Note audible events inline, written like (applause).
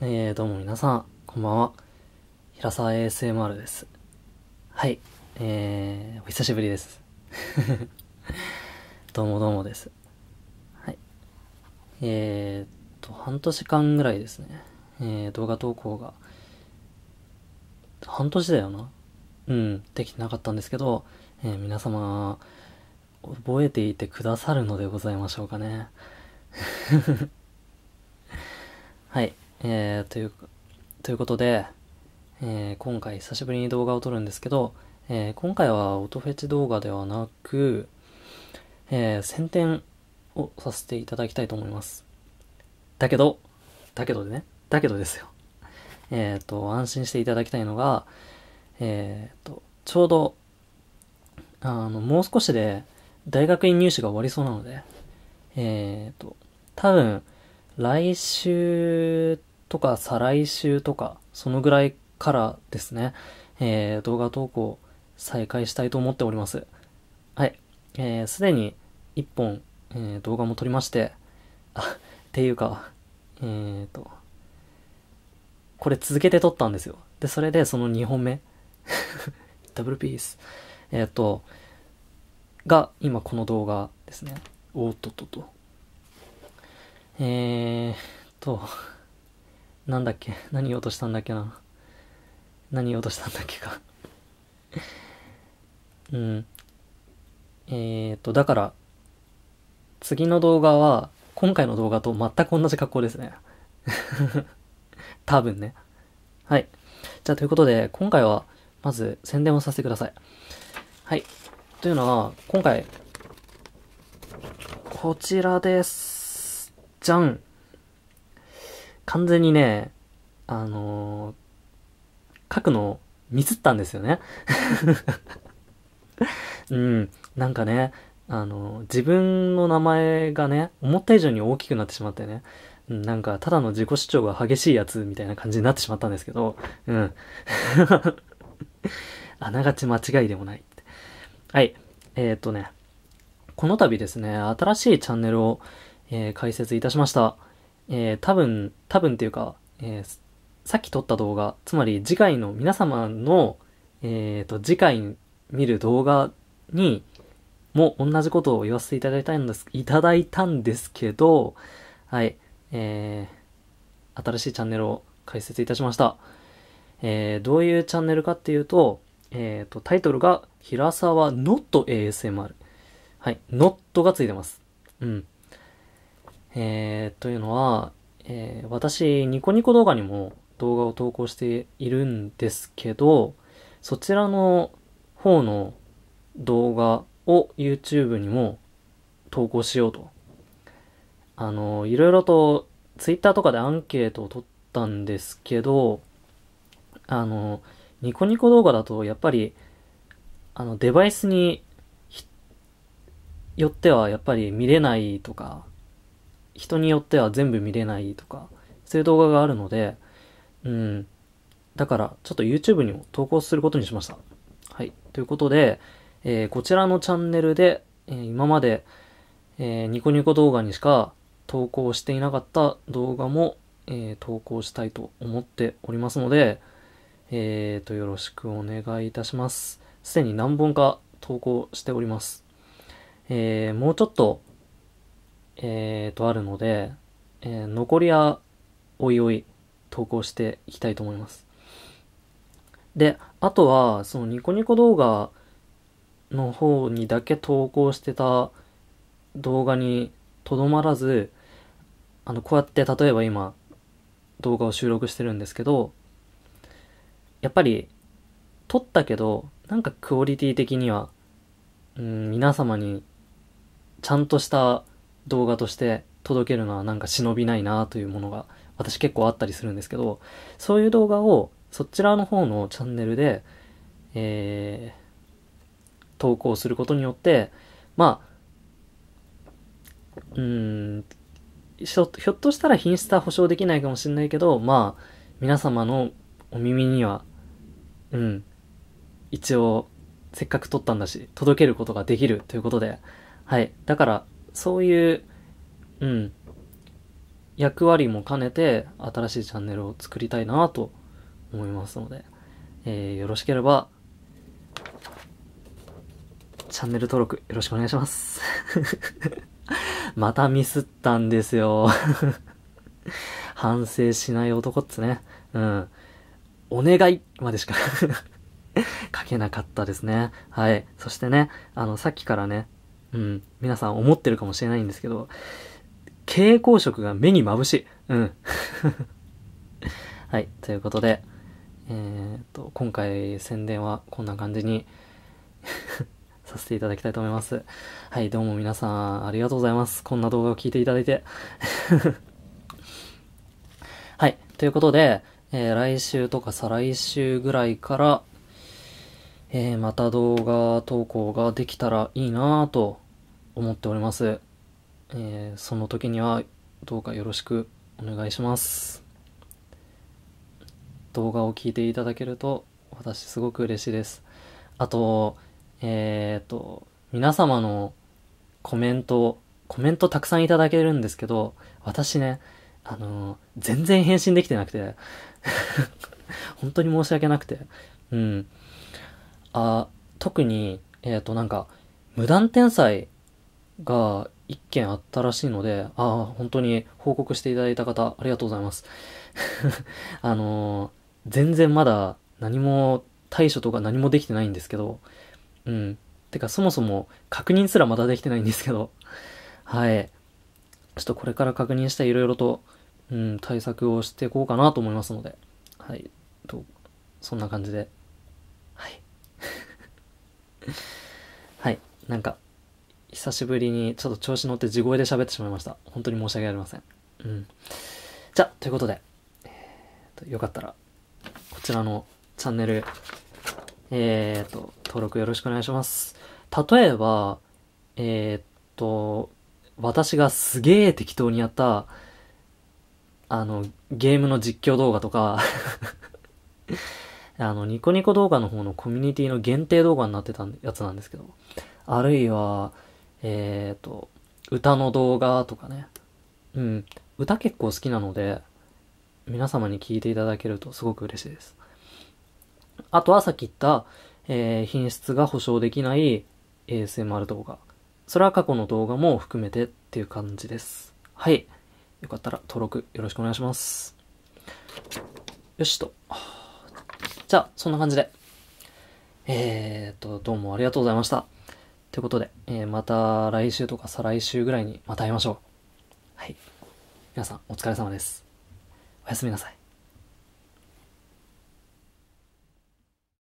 えー、どうも皆さん、こんばんは。平沢 ASMR です。はい、えー、お久しぶりです。(laughs) どうもどうもです。はい。えー、と、半年間ぐらいですね。えー、動画投稿が、半年だよな。うん、できてなかったんですけど、えー、皆様、覚えていてくださるのでございましょうかね。(laughs) はい。えー、というということで、えー、今回久しぶりに動画を撮るんですけど、えー、今回は音フェチ動画ではなく、えー、宣伝をさせていただきたいと思います。だけど、だけどでね、だけどですよ。えっ、ー、と、安心していただきたいのが、えっ、ー、と、ちょうど、あの、もう少しで大学院入試が終わりそうなので、えっ、ー、と、多分、来週とか再来週とか、そのぐらいからですね、えー、動画投稿再開したいと思っております。はい。えー、すでに1本、えー、動画も撮りまして、あ、っていうか、えーと、これ続けて撮ったんですよ。で、それでその2本目、ダブルピース、えっ、ー、と、が今この動画ですね。おっとっとっと。えーと、なんだっけ (laughs) 何言おうとしたんだっけな何言おうとしたんだっけか (laughs) うん。えー、っと、だから、次の動画は、今回の動画と全く同じ格好ですね。(laughs) 多分ね。はい。じゃあ、ということで、今回は、まず宣伝をさせてください。はい。というのは、今回、こちらです。じゃん。完全にね、あのー、書くのミスったんですよね。(laughs) うん、なんかね、あのー、自分の名前がね、思った以上に大きくなってしまってね、うん、なんかただの自己主張が激しいやつみたいな感じになってしまったんですけど、うん。(laughs) あながち間違いでもないはい。えー、っとね、この度ですね、新しいチャンネルを、えー、開設いたしました。えー、多分、多分っていうか、えー、さっき撮った動画、つまり次回の皆様の、えっ、ー、と、次回見る動画にも同じことを言わせていただいたんです、いただいたんですけど、はい、えー、新しいチャンネルを開設いたしました。えー、どういうチャンネルかっていうと、えっ、ー、と、タイトルが、平沢 not ASMR。はい、not がついてます。うん。えー、というのは、えー、私、ニコニコ動画にも動画を投稿しているんですけど、そちらの方の動画を YouTube にも投稿しようと。あの、いろいろと Twitter とかでアンケートを取ったんですけど、あの、ニコニコ動画だとやっぱり、あの、デバイスによってはやっぱり見れないとか、人によっては全部見れないとか、そういう動画があるので、うん。だから、ちょっと YouTube にも投稿することにしました。はい。ということで、えー、こちらのチャンネルで、えー、今まで、えー、ニコニコ動画にしか投稿していなかった動画も、え投稿したいと思っておりますので、えー、と、よろしくお願いいたします。すでに何本か投稿しております。えもうちょっとえー、とあるので、えー、残りはおいおい投稿していきたいと思います。で、あとは、そのニコニコ動画の方にだけ投稿してた動画にとどまらず、あの、こうやって例えば今動画を収録してるんですけど、やっぱり撮ったけど、なんかクオリティ的には、うん、皆様にちゃんとした動画として届けるのはなんか忍びないなというものが私結構あったりするんですけど、そういう動画をそちらの方のチャンネルで、えー、投稿することによって、まあ、うん、ひょっとしたら品質は保証できないかもしれないけど、まあ、皆様のお耳には、うん、一応、せっかく撮ったんだし、届けることができるということで、はい。だから、そういう、うん、役割も兼ねて新しいチャンネルを作りたいなと思いますので、えー、よろしければ、チャンネル登録よろしくお願いします。(laughs) またミスったんですよ。(laughs) 反省しない男っつね。うん。お願いまでしか (laughs) 書けなかったですね。はい。そしてね、あの、さっきからね、うん、皆さん思ってるかもしれないんですけど、蛍光色が目に眩しい。うん。(laughs) はい、ということで、えー、っと、今回宣伝はこんな感じに (laughs) させていただきたいと思います。はい、どうも皆さんありがとうございます。こんな動画を聞いていただいて (laughs) はい、ということで、えー、来週とか再来週ぐらいから、えー、また動画投稿ができたらいいなぁと思っております。えー、その時にはどうかよろしくお願いします。動画を聞いていただけると私すごく嬉しいです。あと、えっ、と、皆様のコメント、コメントたくさんいただけるんですけど、私ね、あのー、全然返信できてなくて (laughs) 本当に申し訳なくて、うん。あ、特に、えっ、ー、と、なんか、無断転載が一件あったらしいので、ああ、本当に報告していただいた方、ありがとうございます。(laughs) あのー、全然まだ何も対処とか何もできてないんですけど、うん。てかそもそも確認すらまだできてないんですけど、はい。ちょっとこれから確認していろいろと、うん、対策をしていこうかなと思いますので、はい。と、そんな感じではい、なんか、久しぶりにちょっと調子乗って地声で喋ってしまいました。本当に申し訳ありません。うん。じゃあ、ということで、えー、とよかったら、こちらのチャンネル、えー、と、登録よろしくお願いします。例えば、えー、っと、私がすげー適当にやった、あの、ゲームの実況動画とかあの、ニコニコ動画の方のコミュニティの限定動画になってたやつなんですけど、あるいは、えっ、ー、と、歌の動画とかね。うん。歌結構好きなので、皆様に聞いていただけるとすごく嬉しいです。あとはさっき言った、えー、品質が保証できない ASMR 動画。それは過去の動画も含めてっていう感じです。はい。よかったら登録よろしくお願いします。よしと。じゃあ、そんな感じで。えー、っと、どうもありがとうございました。ということで、えー、また来週とか再来週ぐらいにまた会いましょう。はい。皆さん、お疲れ様です。おやすみなさい。